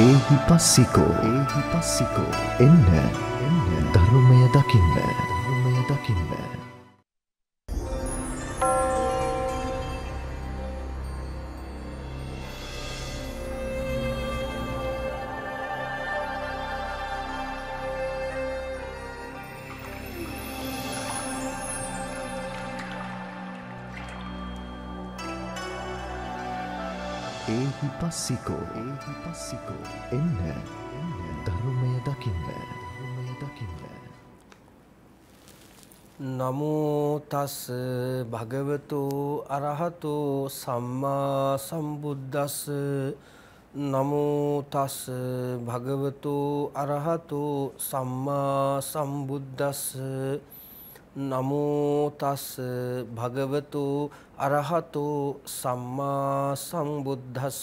ඒහි පස්සිකෝ ඒහි පස්සිකෝ එන්න එන්න ධර්මය දකින්න. ඒහි පස්සිකෝ ඒහි පස්සිකෝ එන්න ධර්මය දකින්න ධර්මය දකින්න නමෝ තස් භගවතු අරහතු සම්මා සම්බුද්දස්ස නමෝ තස් භගවතු අරහතු සම්මා සම්බුද්දස්ස නමෝ තස් භගවතු අරහතු අරහතෝ සම්මා සම්බුද්දස්ස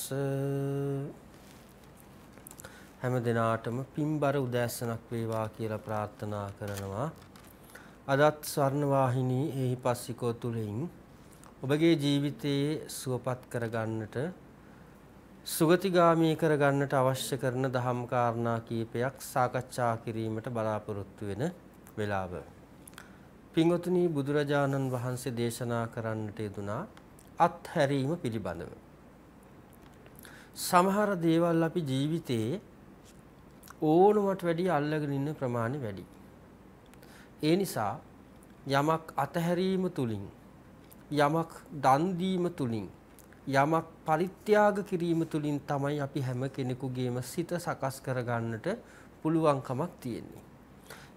හැම දිනාටම පින්බර උදෑසනක් වේවා කියලා ප්‍රාර්ථනා කරනවා අදත් ස්වර්ණ වාහිනී එහිපස්සිකෝ තුලින් ඔබගේ ජීවිතයේ සුවපත් කරගන්නට සුගතිගාමී කරගන්නට අවශ්‍ය කරන දහම් කාරණා කීපයක් සාකච්ඡා කිරීමට බලාපොරොත්තු වෙන වෙලාව පින්වතුනි බුදුරජාණන් වහන්සේ දේශනා කරන්නට යෙදුනා අත්හැරීම පිළිබඳව. සමහර දේවල් අපි ජීවිතයේ ඕනමට වැඩිය අල්ලගෙන ඉන්න ප්‍රමාණය වැඩි. ඒ නිසා යමක් අතහැරීම තුලින් යමක් දන් දීම තුලින් යමක් පරිත්‍යාග කිරීම තුලින් තමයි අපි හැම කෙනෙකුගේම සිත සකස් කරගන්නට පුළුවන්කමක් තියෙන්නේ.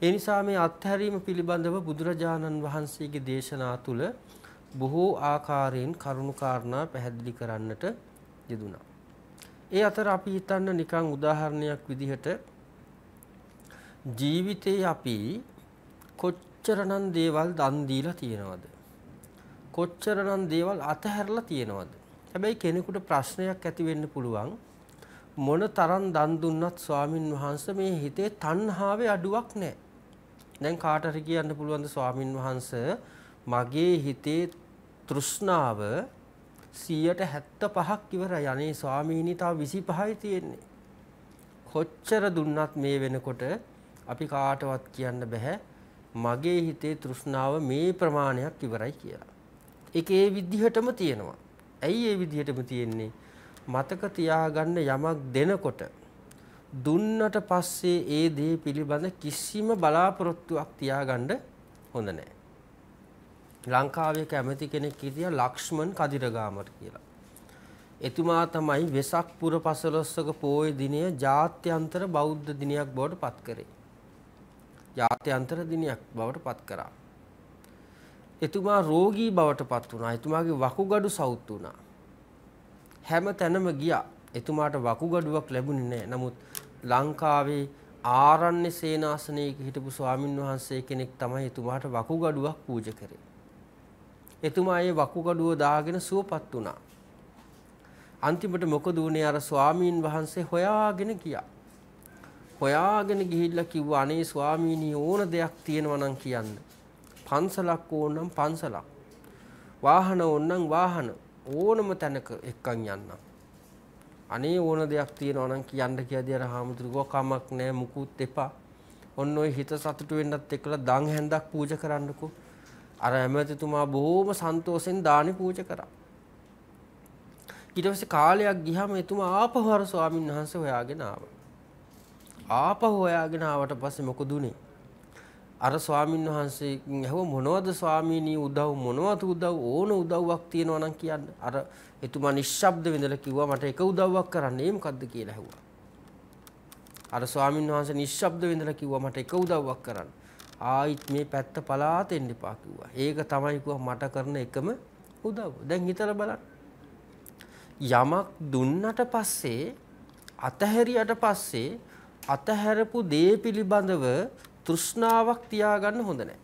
ඒ නිසා මේ අත්හැරීම පිළිබඳව බුදුරජාණන් වහන්සේගේ දේශනා තුළ බොහෝ ආකාරයෙන් කරුණු කාරණා පැහැදිලි කරන්නට යෙදුණා. ඒ අතර අපි හිතන්න නිකං උදාහරණයක් විදිහට ජීවිතේ අපි කොච්චරනම් දේවල් දන් දීලා තියෙනවද? කොච්චරනම් දේවල් අතහැරලා තියෙනවද? හැබැයි කෙනෙකුට ප්‍රශ්නයක් ඇති වෙන්න පුළුවන් මොන තරම් දන් දුන්නත් ස්වාමින් වහන්සේ මේ හිතේ තණ්හාවේ අඩුවක් නැහැ. දැන් කාට හරි කියන්න පුළුවන්ද ස්වාමින් වහන්ස මගේ හිතේ තෘෂ්ණාව 175ක් ඉවරයි. අනේ ස්වාමීනි තව 25යි තියෙන්නේ. කොච්චර දුන්නත් මේ වෙනකොට අපි කාටවත් කියන්න බෑ මගේ හිතේ තෘෂ්ණාව මේ ප්‍රමාණයක් ඉවරයි කියලා. ඒක ඒ විදිහටම තියෙනවා. ඇයි ඒ විදිහටම තියෙන්නේ? මතක තියාගන්න යමක් දෙනකොට දුන්නට පස්සේ ඒ දේ පිළිබඳ කිසිම බලාපොරොත්තුවක් තියාගන්න හොඳ නැහැ. ලංකාවේ කැමති කෙනෙක් හිටියා ලක්ෂ්මන් කදිරගාමට කියලා. එතුමා තමයි වෙසක් පුර 15ක පෝය දිනය ජාත්‍යන්තර බෞද්ධ දිනයක් බවට පත් කරේ. ජාත්‍යන්තර දිනයක් බවට පත් කරා. එතුමා රෝගී බවට පත් වුණා. එතුමාගේ වකුගඩු සවුත් වුණා. හැම තැනම ගියා. එතුමාට වකුගඩුවක් ලැබුණේ නැහැ. නමුත් ලංකාවේ ආරණ්‍ය සේනාසනයේ හිටපු ස්වාමින් වහන්සේ කෙනෙක් තමයි එතුමාට වකුගඩුවක් පූජ කරේ. එතුමා ඒ වකුගඩුව දාගෙන සුවපත් වුණා. අන්තිමට මොකද වුණේ අර ස්වාමීන් වහන්සේ හොයාගෙන ගියා. හොයාගෙන ගිහිල්ලා කිව්වා අනේ ස්වාමීනි ඕන දෙයක් තියෙනවා නම් කියන්න. පන්සලක් ඕන නම් පන්සලක්. වාහන ඕන නම් වාහන ඕනම තැනක එක්කන් යන්නම්. අනේ ඕන දෙයක් තියෙනවා නම් කියන්න කියදී අර හාමුදුරුවෝ කමක් නෑ මුකුත් එපා. ඔන්න ඔය හිත සතුටු වෙන්නත් එක්කලා දන් හැන්දක් පූජා කරන්නකෝ. අර ඇමතිතුමා බොහොම සන්තෝෂෙන් දානි පූජා කරා. ඊට පස්සේ කාලයක් ගියාම එතුමා ආපහු අර ස්වාමින්වහන්සේ හොයාගෙන ආවා. ආපහු හොයාගෙන ආවට පස්සේ මොකද උනේ? අර ස්වාමීන් වහන්සේකින් ඇහුව මොනවද ස්වාමීනී උදව් මොනවද උදව් ඕන උදව්වක් තියෙනවා නම් කියන්න. අර එතුමා නිශ්ශබ්ද වෙඳලා කිව්වා මට එක උදව්වක් කරන්න. ඒ මොකද්ද කියලා ඇහුවා. අර ස්වාමීන් වහන්සේ නිශ්ශබ්ද වෙඳලා කිව්වා මට එක උදව්වක් කරන්න. ආයිත් මේ පැත්ත පලාත එන්න එපා කිව්වා. ඒක තමයි කිව්වා මට කරන එකම උදව්. දැන් හිතලා බලන්න. යමක් දුන්නට පස්සේ අතහැරියට පස්සේ අතහැරපු දේ පිළිබඳව තෘෂ්ණාවක් තියාගන්න හොඳ නැහැ.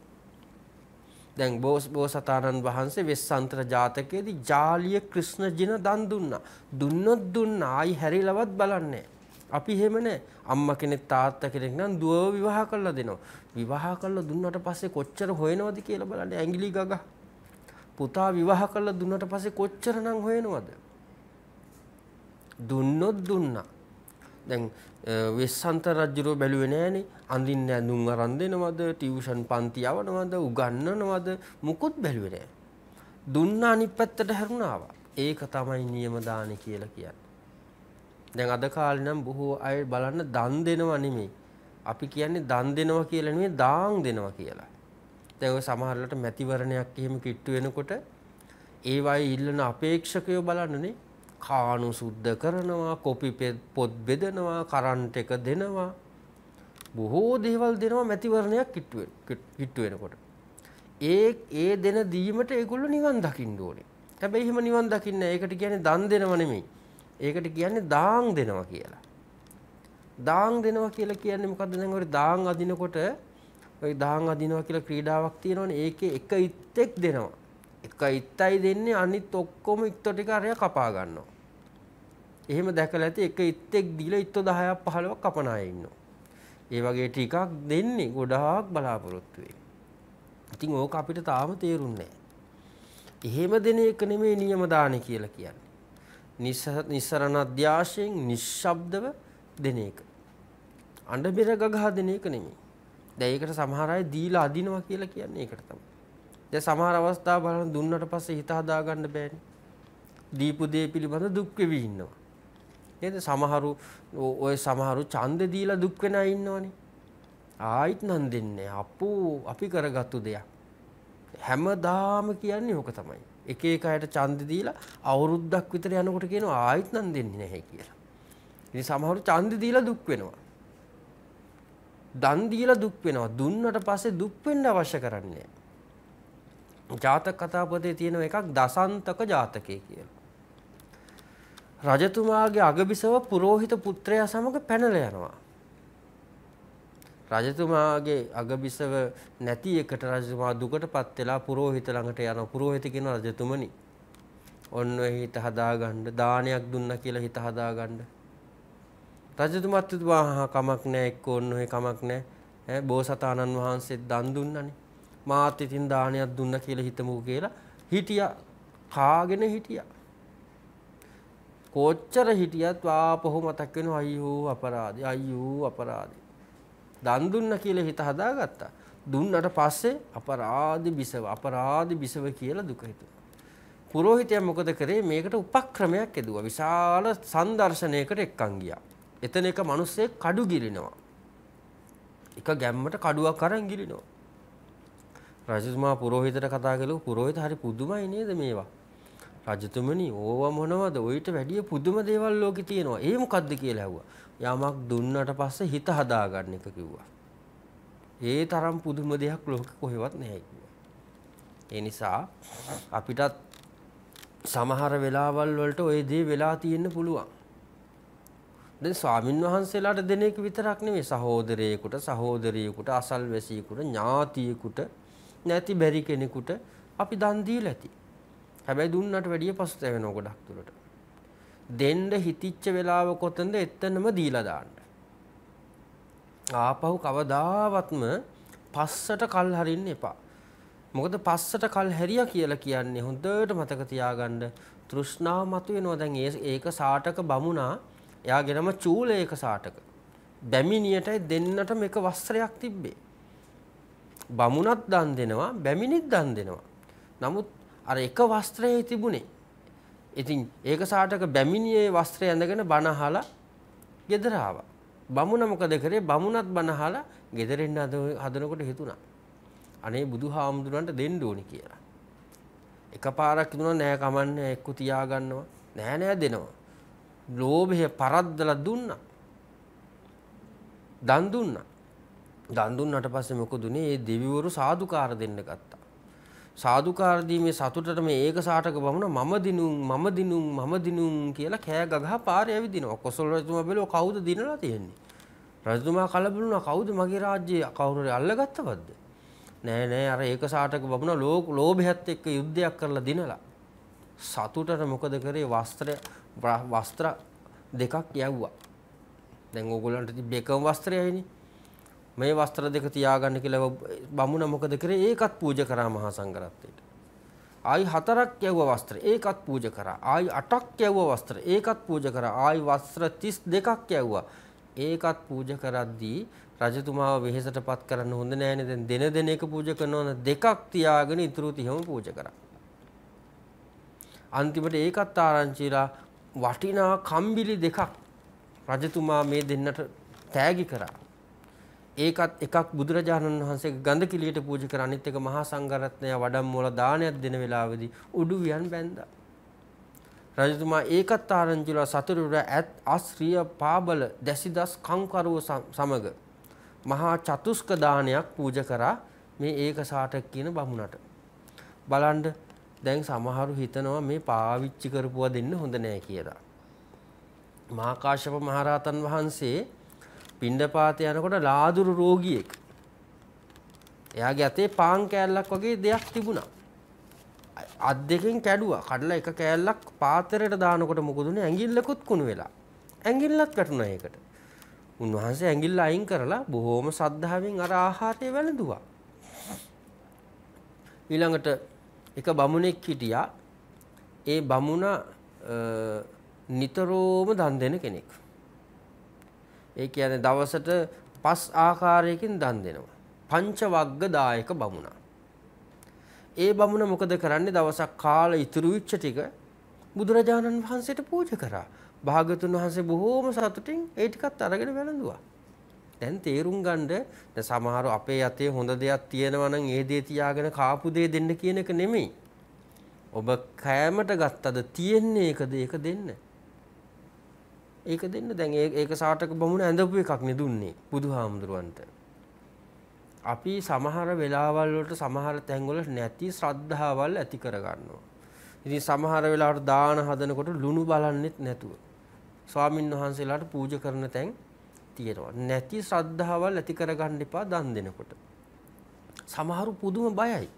දැන් බෝස් බෝසතාණන් වහන්සේ වෙස්සන්තර ජාතකයේදී ජාලිය ක්‍රිෂ්ණ ජින දන් දුන්නා. දුන්නොත් දුන්නා ආයි හැරිලවත් බලන්නේ අපි එහෙම නෑ අම්මා කෙනෙක් තාත්තා කෙනෙක් නම් දුවව විවාහ කරලා දෙනවා. විවාහ කරලා දුන්නට පස්සේ කොච්චර හොයනවද කියලා බලන්න ඇඟිලි ගග. පුතා විවාහ කරලා දුන්නට පස්සේ කොච්චරනම් හොයනවද? දුන්නොත් දුන්නා. දැන් වෙස්සන්ත රජුරෝ බැලුවේ නෑනේ අඳින්න ඇඳුම් අරන් දෙනවද ටියුෂන් පන්ති යවනවද උගන්වනවද මුකුත් බැලුවේ නෑ දුන්න අනිත් පැත්තට හැරුණාවා ඒක තමයි නියම දානේ කියලා කියන්නේ දැන් අද කාලේ නම් බොහෝ අය බලන්න දන් දෙනවා නෙමෙයි අපි කියන්නේ දන් දෙනවා කියලා නෙමෙයි දාන් දෙනවා කියලා දැන් ඔය සමහරලට මැතිවරණයක් එහෙම කිට්ටු වෙනකොට ඒ වගේ ඉල්ලන අපේක්ෂකයෝ බලන්නනේ කානු සුද්ධ කරනවා කොපි පොත් බෙදනවා කරන්ට් එක දෙනවා බොහෝ දේවල් දෙනවා මැතිවරණයක් කිට්ටු වෙනකොට ඒ ඒ දෙන දීමට ඒගොල්ලෝ නිවන් දකින්න ඕනේ හැබැයි එහෙම නිවන් දකින්න ඒකට කියන්නේ දන් දෙනව නෙමෙයි ඒකට කියන්නේ දාන් දෙනවා කියලා දාන් දෙනවා කියලා කියන්නේ මොකද්ද දැන් ඔය දාන් අදිනකොට ඔය දාන් අදිනවා කියලා ක්‍රීඩාවක් තියෙනවනේ ඒකේ එක ඉත්තෙක් දෙනවා එක ඉත්තයි දෙන්නේ අනිත් ඔක්කොම ඉත්තෝ ටික අරයා කපා ගන්නවා. එහෙම දැකලා ඇති එක ඉත්තෙක් දීලා ඉත්ත 10ක් 15ක් කපන අය ඉන්නවා. ඒ වගේ ටිකක් දෙන්නේ ගොඩාක් බලාපොරොත්තු වෙයි. ඉතින් ඕක අපිට තාම තේරුන්නේ නැහැ. එහෙම දෙන එක නෙමෙයි නියම දාන කියලා කියන්නේ. නිස්සරණ අධ්‍යාශයෙන් නිශ්ශබ්දව දෙන එක. අඬ බෙර ගගහ දෙන එක නෙමෙයි. දැන් ඒකට සමහර අය දීලා අදිනවා කියලා කියන්නේ ඒකට තමයි. දැන් සමහර අවස්ථා බලන දුන්නට පස්සේ හිත හදාගන්න බෑනේ. දීපු දේ පිළිබඳ දුක් වෙවි ඉන්නවා. නේද සමහරු ඔය සමහරු ඡන්දෙ දීලා දුක් වෙන අය ඉන්නවනේ ආයිත් නම් දෙන්නේ අපෝ අපි කරගත්තු දෙයක් හැමදාම කියන්නේ ඕක තමයි එක එක අයට ඡන්දෙ දීලා අවුරුද්දක් විතර යනකොට කියනවා ආයිත් නම් දෙන්නේ නැහැ කියලා ඉතින් සමහරු ඡන්දෙ දීලා දුක් වෙනවා දන් දීලා දුක් වෙනවා දුන්නට පස්සේ දුක් වෙන්න අවශ්‍ය කරන්නේ නැහැ ජාතක කතාපතේ තියෙන එකක් දසන්තක ජාතකය කියලා. රජතුමාගේ අගබිසව පුරෝහිත පුත්‍රයා සමග පැනල යනවා. රජතුමාගේ අගබිසව නැති එකට රජතුමා දුකට පත් වෙලා පුරෝහිත ළඟට යන පුරෝහිත කියන රජතුමනි. ඔන්න ඔය හිත හදාගන්න දානයක් දුන්නා කියලා හිත හදාගන්න. රජතුමාත් තුවා කමක් නැහැ එක්ක ඔන්න ඔය කමක් නැහැ. ඈ බෝසතාණන් වහන්සේ දන් දුන්නනේ. මාත් ඉතින් දානයක් දුන්නා කියලා හිතමු කියලා හිටියා. කාගෙන හිටියා. කොච්චර හිටියත් ආපහු මතක් වෙනවා අයියෝ අපරාධේ අයියෝ අපරාධේ දන් දුන්න කියලා හිත හදාගත්තා දුන්නට පස්සේ අපරාධි බිසව අපරාධි බිසව කියලා දුක හිතුවා පූජිතයා මොකද කරේ මේකට උපක්‍රමයක් එදුවා විශාල සංදර්ශනයකට එක්කන් ගියා එතන එක මිනිස්සේ කඩු ගිරිනවා එක ගැම්මට කඩුවක් අරන් ගිරිනවා රජතුමා පූජිතට කතා කළා පූජිත හරි පුදුමයි නේද මේවා රජතුමනි ඕවා මොනවද ඔයිට වැඩිය පුදුම දේවල් ලෝකෙ තියෙනවා. ඒ මොකද්ද කියලා ඇහුවා. යමක් දුන්නට පස්සේ හිත හදාගන්න එක කිව්වා. ඒ තරම් පුදුම දෙයක් ලෝකෙ කොහෙවත් නැහැ කිව්වා. ඒ නිසා අපිටත් සමහර වෙලාවල් වලට ওই දේ වෙලා තියෙන්න පුළුවන්. දැන් ස්වාමින් වහන්සේලාට දෙන එක විතරක් නෙමෙයි සහෝදරයෙකුට සහෝදරියෙකුට අසල්වැසියෙකුට ඥාතියෙකුට නැති බැරි කෙනෙකුට අපි දන් දීලා ඇති. හැබැයි දුන්නට වැඩිය පසුතැවෙනවා ගොඩක් දුරට. දෙන්න හිතිච්ච වෙලාව කොතනද එතනම දීලා දාන්න. ආපහු කවදාවත්ම පස්සට කල් හරින්න එපා. මොකද පස්සට කල් හැරියා කියලා කියන්නේ හොඳට මතක තියාගන්න තෘෂ්ණාව මතුවෙනවා දැන් ඒක සාටක බමුණා එයාගෙනම චූල ඒක සාටක. බැමිණියටයි දෙන්නටම එක වස්ත්‍රයක් තිබ්බේ. බමුණත් දන් දෙනවා බැමිණිත් දන් දෙනවා. නමුත් අර එක වස්ත්‍රයේ තිබුණේ. ඉතින් ඒක සාටක බැමිණියේ වස්ත්‍රය ඇඳගෙන බනහලා ගෙදර ආවා. බමුණ මොකද කරේ? බමුණත් බනහලා ගෙදරින් හදනකොට හිතුණා. අනේ බුදුහාමුදුරන්ට දෙන්න ඕනි කියලා. එකපාරක් දුන්නා නෑ කමන්නේ එක්ක තියාගන්නවා. නෑ නෑ දෙනවා. ලෝභය පරද්දලා දුන්නා. දන් දුන්නා. දන් දුන්නට පස්සේ මොකද උනේ? ඒ දෙවිවරු සාදුකාර දෙන්න ගත්තා. සාදුකාරදීමේ සතුටට මේ ඒක සාටක බමුණ මම දිනුම් මම දිනුම් මම දිනුම් කියලා කෑ ගගහ පාරේ ඇවිදිනවා. කොසල් රජතුමා බැලුවා කවුද දිනලා තියෙන්නේ? රජතුමා කලබලුණා කවුද මගේ රාජ්‍යය කවුරුරි අල්ලගත්තවද? නෑ නෑ අර ඒක සාටක බමුණ ලෝක ලෝභයත් එක්ක යුද්ධයක් කරලා දිනලා. සතුටට මොකද කරේ වස්ත්‍ර වස්ත්‍ර දෙකක් යවුවා. දැන් ඕගොල්ලන්ට තිබ්බ එකම වස්ත්‍රයයිනේ. මේ වස්ත්‍ර දෙක තියාගන්න කියලා බමුණ මොකද කරේ ඒකත් පූජා කරා මහා සංඝරත්නයට. ආයි හතරක් යවුව වස්ත්‍ර ඒකත් පූජා කරා. ආයි අටක් යවුව වස්ත්‍ර ඒකත් පූජා කරා. ආයි වස්ත්‍ර 32ක් යවුවා. ඒකත් පූජා කරද්දී රජතුමාව වෙහෙසටපත් කරන්න හොඳ නෑනේ දැන් දින දින එක පූජා කරනවා දෙකක් තියාගෙන ඉතුරු 30ම පූජා කරා. අන්තිමට ඒකත් ආරංචිලා වටිනා කම්බිලි දෙකක් රජතුමා මේ දෙන්නට තෑගි කරා. ඒකත් එකක් බුදුරජාණන් වහන්සේ ගඳ කිලියට පූජ කර අනිත් එක මහා සංඝරත්නය වඩම්මවල දානයක් දෙන වෙලාවේදී උඩුවියන් බැඳා. රජතුමා ඒකත් ආරංචිලා සතුරුර ඇත් අශ්‍රිය පාබල දැසිදස් කංකරුව සමග මහා චතුස්ක දානයක් පූජ කරා මේ ඒක සාටක කියන බමුණට. බලන්න දැන් සමහරු හිතනවා මේ පාවිච්චි කරපුවා දෙන්න හොඳ නෑ කියලා. මහාකාශ්‍යප මහරහතන් වහන්සේ පිණ්ඩපාත යනකොට ලාදුරු රෝගියෙක් එයාගේ අතේ පාන් කෑල්ලක් වගේ දෙයක් තිබුණා. අත් දෙකෙන් කැඩුවා. කඩලා එක කෑල්ලක් පාත්‍රයට දානකොට මොකද උනේ? ඇඟිල්ලකුත් කුණු වෙලා. ඇඟිල්ලත් කැටුණා ඒකට. උන්වහන්සේ ඇඟිල්ල අයින් කරලා බොහොම සද්ධාවෙන් අර ආහාරය වැළඳුවා. ඊළඟට එක බමුණෙක් හිටියා. ඒ බමුණා නිතරම දන් දෙන කෙනෙක්. ඒ කියන්නේ දවසට පස් ආකාරයකින් දන් දෙනවා. පංච වග්ග දායක බමුණා. ඒ බමුණ මොකද කරන්නේ දවසක් කාල ඉතුරු වෙච්ච ටික බුදුරජාණන් වහන්සේට පූජා කරා. භාගතුන් වහන්සේ බොහෝම සතුටින් ඒ ටිකත් අරගෙන වැළඳුවා. දැන් තේරුම් ගන්න සමහර අපේ යතේ හොඳ දෙයක් තියෙනවා නම් ඒ දේ තියාගෙන කාපු දේ දෙන්න කියන එක නෙමෙයි. ඔබ කෑමට ගත්තද තියෙන්නේ ඒකද ඒක දෙන්න. ඒක දෙන්න දැන් ඒක සාටක බමුණ ඇඳපු එකක් නෙදුන්නේ බුදුහාමුදුරුවන්ට. අපි සමහර වෙලාවල් වලට සමහර තැන්වල නැති ශ්‍රද්ධාවල් ඇති කරගන්නවා. ඉතින් සමහර වෙලාවට දාන හදනකොට ලුණු බලන්නෙත් නැතුව ස්වාමින් වහන්සේලාට පූජා කරන තැන් තියෙනවා. නැති ශ්‍රද්ධාවල් ඇති කරගන්න එපා දන් දෙනකොට. සමහරු පුදුම බයයි.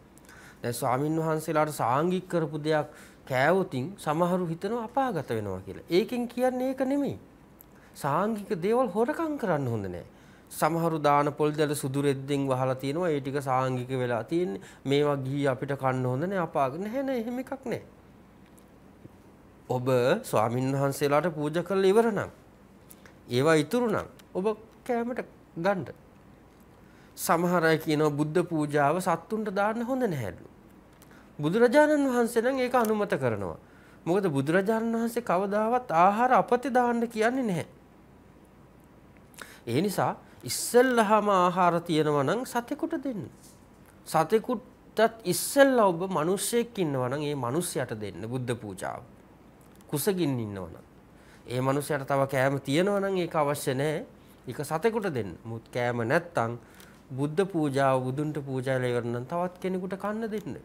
දැන් ස්වාමින් වහන්සේලාට සාංගික කරපු දෙයක් කෑවොතින් සමහරු හිතනවා අපාගත වෙනවා කියලා. ඒකෙන් කියන්නේ ඒක නෙමෙයි. සාංගික දේවල් හොරකම් කරන්න හොඳ නෑ. සමහරු දාන පොල් දැල සුදු රෙද්දෙන් වහලා තියෙනවා. ඒ ටික සාංගික වෙලා තියෙන්නේ. මේවා ගිහී අපිට කන්න හොඳ නෑ. අපාගත නෑ නෑ එහෙම එකක් නෑ. ඔබ ස්වාමින් වහන්සේලාට පූජා කරලා ඉවර නම් ඒවා ඉතුරු නම් ඔබ කෑමට ගන්න. සමහර අය කියනවා බුද්ධ පූජාව සත්තුන්ට දාන්න හොඳ නැහැලු. බුදුරජාණන් වහන්සේ නම් ඒක අනුමත කරනවා. මොකද බුදුරජාණන් වහන්සේ කවදාවත් ආහාර අපතේ දාන්න කියන්නේ නැහැ. ඒ නිසා ඉස්සෙල්ලාම ආහාර තියෙනවා නම් සතෙකුට දෙන්න. සතෙකුටත් ඉස්සෙල්ලා ඔබ මිනිස්සෙක් ඉන්නවා නම් ඒ මිනිස්යාට දෙන්න බුද්ධ පූජාව. කුසගින් ඉන්නවා නම්. ඒ මිනිස්යාට තව කෑම තියෙනවා නම් ඒක අවශ්‍ය නැහැ. ඒක සතෙකුට දෙන්න. මුත් කෑම නැත්තම් බුද්ධ පූජාව බුදුන්ට පූජා ලැබෙන්න තවත් කෙනෙකුට කන්න දෙන්න.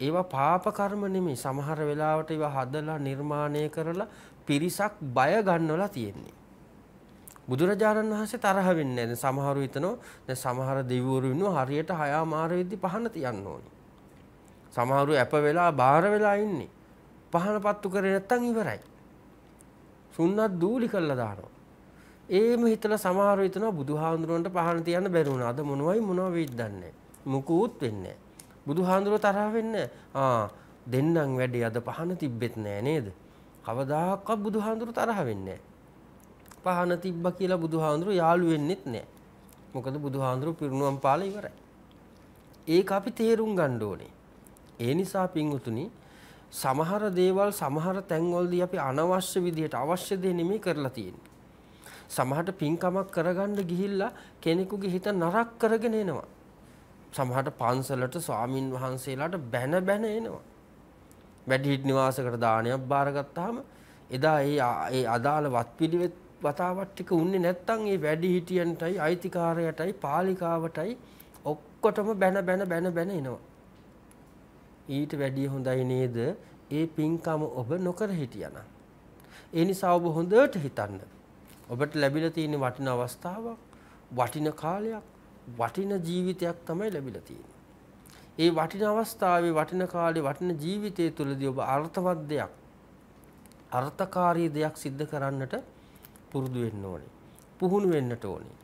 ඒවා පාප කර්ම නෙමෙයි. සමහර වෙලාවට ඒවා හදලා නිර්මාණය කරලා පිරිසක් බය ගන්නවලා තියෙන්නේ. බුදුරජාණන් වහන්සේ තරහ වෙන්නේ නැහැ. සමහරු හිතනවා දැන් සමහර දෙවිවරු ඉන්නවා හරියට හයාමාර වෙද්දි පහන තියන්න ඕනේ. සමහරු ඇප වෙලා බාර වෙලා ඉන්නේ. පහන පත්තු කරේ නැත්තම් ඉවරයි. සුන්නත් දූලි කළා දානවා. ඒම හිතල සමහර හිතනවා බුදුහාඳුරුවන්ට පහන තියන්න බැරි වුණා. අද මොනවයි මොනව වෙයිද දන්නේ නැහැ. මුකුත් වෙන්නේ නැහැ. බුදු හාමුදුරුව තරහ වෙන්න දෙන්නම් වැඩේ අද පහන තිබ්බෙත් නෑ නේද. කවදාක්වත් බුදු හාමුදුරු තරහ වෙන්නේ. පහන තිබ්බ කියලා බුදු හාමුදුරු යාළු වෙන්නෙත් නෑ. මොකද බුදු හාමුදුරු පිරුණුවම් පාල ඉවරයි. ඒක අපි තේරුම් ගන්න ඕනේ. ඒ නිසා පින්වුතුනි සමහර දේවල් සමහර තැන්වලදී අපි අනවශ්‍ය විදිහට අවශ්‍ය දේ නෙමෙයි කරලා තියෙන්නේ. සමහරට පින්කමක් කරගන්න ගිහිල්ලා කෙනෙකුගේ හිත නරක කරගෙන එනවා. සමහට පන්සලට ස්වාමින් වහන්සේලාට බැන බැන එනවා. වැඩිහිට නිවාසකට දානයක් බාරගත්තාම එදා ඒ ඒ අදාළ වත්පිළිවෙත් වතාවත් ටික උන්නේ නැත්තම් ඒ වැඩිහිටියන්ටයි අයිතිකාරයටයි පාලිකාවටයි ඔක්කොටම බැන බැන බැන බැන එනවා. ඊට වැඩිය හොඳයි නේද ඒ පින්කම ඔබ නොකර හිටියනම්. ඒ නිසා ඔබ හොඳට හිතන්න. ඔබට ලැබිලා තියෙන වටින අවස්ථාවක්, වටින කාලයක්, වටින ජීවිතයක් තමයි ලැබිලා තියෙන්නේ. ඒ වටින අවස්ථාවේ වටින කාලේ වටින ජීවිතය තුළදී ඔබ අර්ථවත් දෙයක් අර්ථකාරී දෙයක් සිද්ධ කරන්නට පුරුදු වෙන්න ඕනේ. පුහුණු වෙන්නට ඕනේ.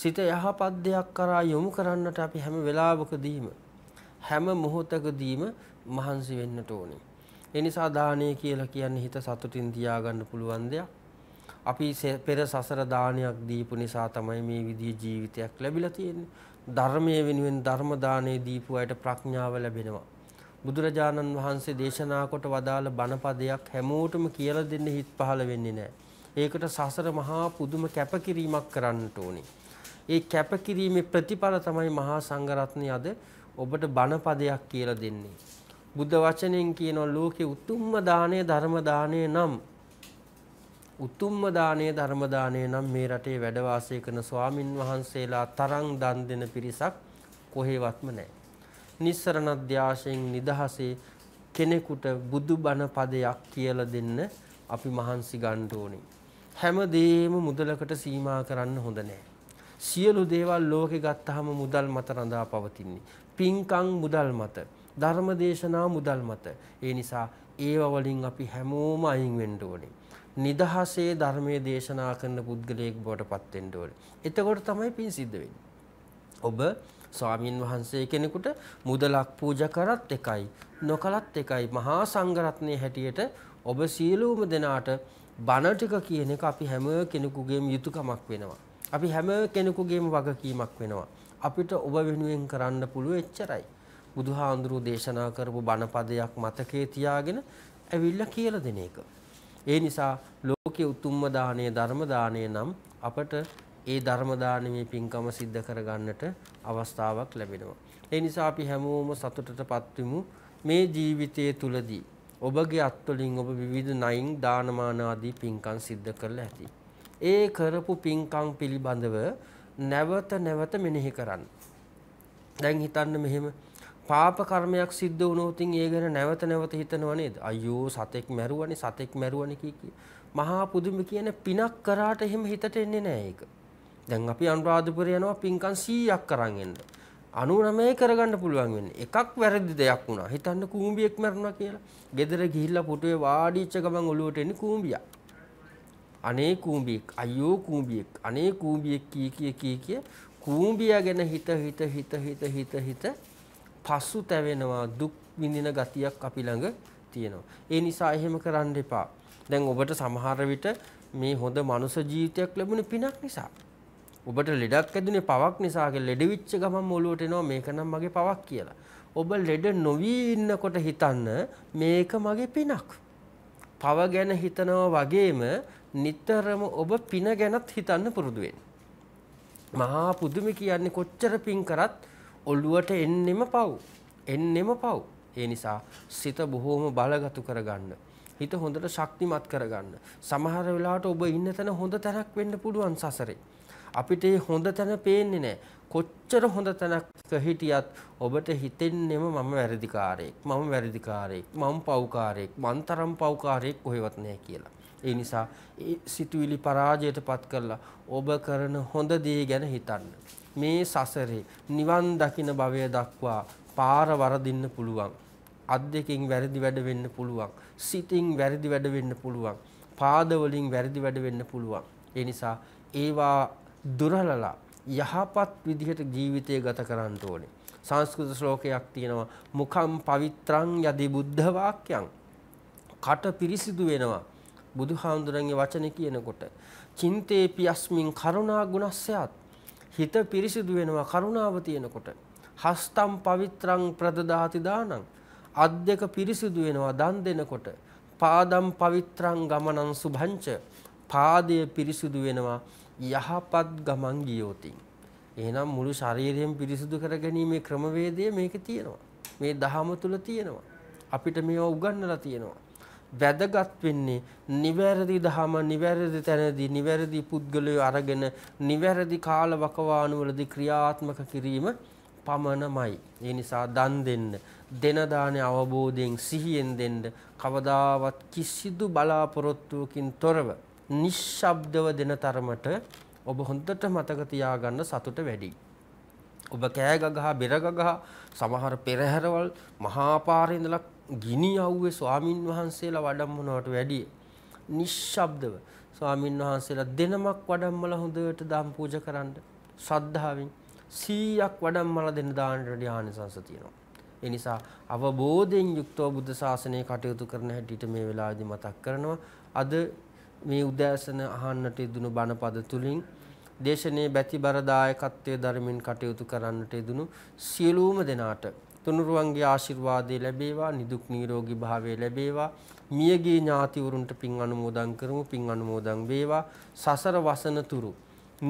සිත යහපත් දෙයක් කරා යොමු කරන්නට අපි හැම වෙලාවකදීම හැම මොහොතකදීම මහන්සි වෙන්නට ඕනේ. ඒ නිසා දානය කියලා කියන්නේ හිත සතුටින් තියාගන්න පුළුවන් දෙයක්. අපි පෙර සසර දානයක් දීපු නිසා තමයි මේ විදිහේ ජීවිතයක් ලැබිලා තියෙන්නේ. ධර්මයේ වෙනුවෙන් ධර්ම දානේ දීපු අයට ප්‍රඥාව ලැබෙනවා. බුදුරජාණන් වහන්සේ දේශනා කොට වදාළ බණපදයක් හැමෝටම කියලා දෙන්න හිත් පහළ වෙන්නේ නැහැ. ඒකට සසර මහා පුදුම කැපකිරීමක් කරන්නට ඕනේ. ඒ කැපකිරීමේ ප්‍රතිඵල තමයි මහා සංඝරත්නය අද ඔබට බණපදයක් කියලා දෙන්නේ. බුද්ධ වචනෙන් කියනවා ලෝකේ උතුම්ම දාණය ධර්ම දාණය නම් උතුම්ම දානීය ධර්ම දානීය නම් මේ රටේ වැඩ වාසය කරන ස්වාමින් වහන්සේලා තරම් දන් දෙන පිරිසක් කොහෙවත්ම නැහැ. නිස්සරණ ධාශයෙන් නිදහසේ කෙනෙකුට බුදුබණ පදයක් කියලා දෙන්න අපි මහන්සි ගන්න ඕනේ. හැමදේම මුදලකට සීමා කරන්න හොඳ නැහැ. සියලු දේවල් ලෝකේ ගත්තාම මුදල් මත රඳා පවතින්නේ. පින්කම් මුදල් මත, ධර්මදේශනා මුදල් මත. ඒ නිසා ඒව වලින් අපි හැමෝම අයින් වෙන්න ඕනේ. නිදහසේ ධර්මයේ දේශනා කරන පුද්ගලයෙක් බවට පත් වෙන්න ඕනේ. එතකොට තමයි පින් සිද්ධ වෙන්නේ. ඔබ ස්වාමින් වහන්සේ කෙනෙකුට මුදලක් පූජා කරත් එකයි නොකලත් එකයි මහා සංඝරත්නයේ හැටියට ඔබ සියලුම දෙනාට බණ ටික කියන එක අපි හැම කෙනෙකුගේම යුතුයකමක් වෙනවා. අපි හැම කෙනෙකුගේම වගකීමක් වෙනවා. අපිට ඔබ වෙනුවෙන් කරන්න පුළුවන් එච්චරයි. බුදුහාඳුරු දේශනා කරපු බණ පදයක් මතකයේ තියාගෙන ඇවිල්ලා කියලා දෙන එක. ඒ නිසා ලෝකයේ උතුම්ම දාණය ධර්ම දාණය නම් අපට ඒ ධර්ම දානමේ පින්කම සිද්ධ කරගන්නට අවස්ථාවක් ලැබෙනවා. ඒ නිසා අපි හැමෝම සතුටටපත් වෙමු. මේ ජීවිතයේ තුලදී ඔබගේ අත්වලින් ඔබ විවිධ නයින් දානමාන ආදී පින්කම් සිද්ධ කරලා ඇති. ඒ කරපු පින්කම් පිළිබඳව නැවත නැවත මෙනෙහි කරන්න. දැන් හිතන්න මෙහෙම පාප කර්මයක් සිද්ධ වුණොත් ඒ ගැන නැවත නැවත හිතනවා නේද? අයියෝ සතෙක් මැරුවනේ සතෙක් මැරුවනේ කී කී. මහා පුදුම කියන පිනක් කරාට එහෙම හිතට එන්නේ නැහැ ඒක. දැන් අපි අනුරාධපුර යනවා පින්කම් 100ක් කරන් එන්න. 99 කරගන්න පුළුවන් වෙන්නේ. එකක් වැරදි දෙයක් වුණා. හිතන්න කූඹියෙක් මැරුණා කියලා. ගෙදර ගිහිල්ලා පුටුවේ වාඩිච්ච ගමන් ඔළුවට එන්නේ කූඹියා. අනේ කූඹියෙක් අයියෝ කූඹියෙක් අනේ කූඹියෙක් කී කී කී කී කූඹියා ගැන හිත හිත හිත හිත හිත හිත පසු තැවෙනවා දුක් විඳින ගතියක් අපි ළඟ තියෙනවා. ඒ නිසා එහෙම කරන්න එපා. දැන් ඔබට සමහර විට මේ හොඳ මනුෂ ජීවිතයක් ලැබුණේ පිනක් නිසා. ඔබට ලෙඩක් ඇදුනේ පවක් නිසාගේ ලෙඩවිච්ච ගමන් ඔලුවට එනවා මේක නම් මගේ පවක් කියලා. ඔබ ලෙඩ නොවි ඉන්නකොට හිතන්න මේක මගේ පිනක්. පව ගැන හිතනවා වගේම නිතරම ඔබ පින ගැනත් හිතන්න පුරුදු වෙන්න. මහා පුදුම කියන්නේ කොච්චර පින් කරත් ඔළුවට එන්නෙම පව්. එන්නෙම පව්. ඒ නිසා සිත බොහෝම බලගතු කරගන්න. හිත හොඳට ශක්තිමත් කරගන්න. සමහර වෙලාවට ඔබ ඉන්න තැන හොඳ තැනක් වෙන්න පුළුවන් සසරේ. අපිට ඒ හොඳ තැන පේන්නේ නැහැ. කොච්චර හොඳ තැනක් හිටියත් ඔබට හිතෙන්නෙම මම වැරදිකාරයෙක්. මම වැරදිකාරයෙක්. මම පව්කාරයෙක්. මන්තරම් පව්කාරයෙක් කොහෙවත් නැහැ කියලා. ඒ නිසා සිතුවිලි පරාජයට පත් කරලා ඔබ කරන හොඳ දේ ගැන හිතන්න. මේ සසරේ නිවන් දකින භවය දක්වා පාර වරදින්න පුළුවන්. අත් දෙකින් වැරදි වැඩ වෙන්න පුළුවන්. සිතින් වැරදි වැඩ වෙන්න පුළුවන්. පාද වලින් වැරදි වැඩ වෙන්න පුළුවන්. ඒ නිසා ඒවා දුරලලා යහපත් විදිහට ජීවිතය ගත කරන්න ඕනේ. සංස්කෘත ශ්ලෝකයක් තියෙනවා මුඛම් පවිත්‍රං යදි බුද්ධ වාක්‍යං කට පිරිසිදු වෙනවා බුදුහාමුදුරන්ගේ වචනේ කියනකොට චින්තේ පියස්මින් කරුණා ගුණස්සයත් හිත පිරිසිදු වෙනවා කරුණාව තියෙනකොට හස්තම් පවිත්‍රං ප්‍රදදාති දානං අත් දෙක පිරිසිදු වෙනවා දන් දෙනකොට පාදම් පවිත්‍රං ගමනං සුභංච පාදය පිරිසිදු වෙනවා යහපත් ගමන් ගියෝති එහෙනම් මුළු ශරීරයෙන් පිරිසිදු කරගැනීමේ ක්‍රමවේදය මේක තියෙනවා මේ දහම තුල තියෙනවා අපිට මේවා උගන්වලා තියෙනවා වැදගත් වෙන්නේ නිවැරදි දහම නිවැරදි තැනදී නිවැරදි පුද්ගලයෝ අරගෙන නිවැරදි කාල වකවානුවලදී ක්‍රියාත්මක කිරීම පමණමයි. ඒ නිසා දන් දෙන්න, දෙන දාණය අවබෝධයෙන් සිහියෙන් දෙන්න, කවදාවත් කිසිදු බලාපොරොත්තුවකින් තොරව නිශ්ශබ්දව දෙන තරමට ඔබ හොඳට මතක තියාගන්න සතුට වැඩියි. ඔබ කෑගගහ බෙරගගහ සමහර පෙරහැරවල් මහා පාරේ ඉඳලා ගිනි අව්වේ ස්වාමින් වහන්සේලා වඩම්මනවට වැඩිය නිශ්ශබ්දව ස්වාමින් වහන්සේලා දෙනමක් වඩම්මලා හොඳට දහම් පූජා කරන්න ශ්‍රද්ධාවෙන් 100ක් වඩම්මලා දෙන දානට වැඩි ආනිසංස තියෙනවා. ඒ නිසා අවබෝධයෙන් යුක්තව බුද්ධ ශාසනය කටයුතු කරන හැටියට මේ වෙලාවේදී මතක් කරනවා. අද මේ උදෑසන අහන්නට ඉදුණු බණපද තුලින් දේශනේ බැතිබර දායකත්වයේ ධර්මින් කටයුතු කරන්නට ඉදුණු සියලුම දෙනාට තුනුරුවන්ගේ ආශිර්වාදය ලැබේවා නිදුක් නිරෝගී භාවය ලැබේවා මියගේ ඥාතිවරුන්ට පින් අනුමෝදන් කරමු පින් අනුමෝදන් වේවා සසර වසන තුරු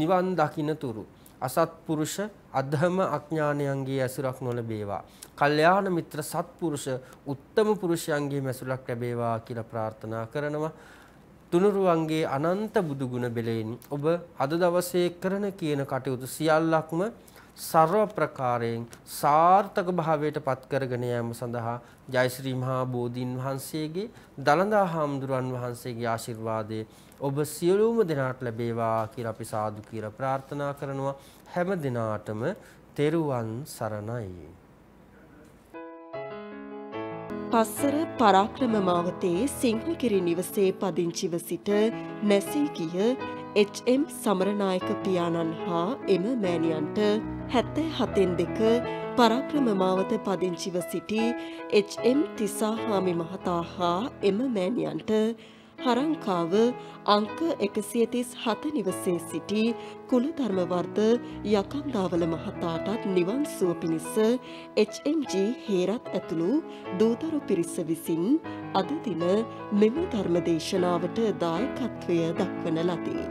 නිවන් දකින්න තුරු අසත්පුරුෂ අධම අඥානයන්ගේ ඇසුරක් නොලැබේවා. කල්යාණ මිත්‍ර සත්පුරුෂ උත්තම පුරුෂයන්ගේ මැසුලක් ලැබේවා කියලා ප්‍රාර්ථනා කරනවා. තුනුරුවන්ගේ අනන්ත බුදු ගුණ බෙලෙන් ඔබ අද දවසේ කරන කියන කටයුතු සියල්ලක්ම ਸਰව ප්‍රකාරයෙන් සාර්ථක භාවයට පත් කරගෙන යාම සඳහා ජයශ්‍රී මහා බෝධීන් වහන්සේගේ දලදා හාමුදුරන් වහන්සේගේ ආශිර්වාදය ඔබ සියලුම දෙනාට ලැබේවා කියලා අපි සාදු කියලා ප්‍රාර්ථනා කරනවා හැම දිනාටම තෙරුවන් සරණයි පස්සර පරාක්‍රම මාවතේ සිංහකිරි නිවසේ පදිංචිව සිට නැසී ගිය එම් සමරනායක පියාණන් හා එම මෑණියන්ට හැත්තෑ හතෙන් දෙක පරාක්‍රම මාවත පදිංචිව සිටි එම් තිසාහාමි මහතා හා එම මෑණියන්ට හරංකාව අංක එකසියතිස් හත නිවසේ සිටි කුලධර්මවර්ධ යකන්දාවල මහතාටත් නිවන් සුව පිණිස HMG හේරත් ඇතුළු දූතරු පිරිස විසින් අද දින මෙම ධර්මදේශනාවට දායකත්වය දක්වන ලදී.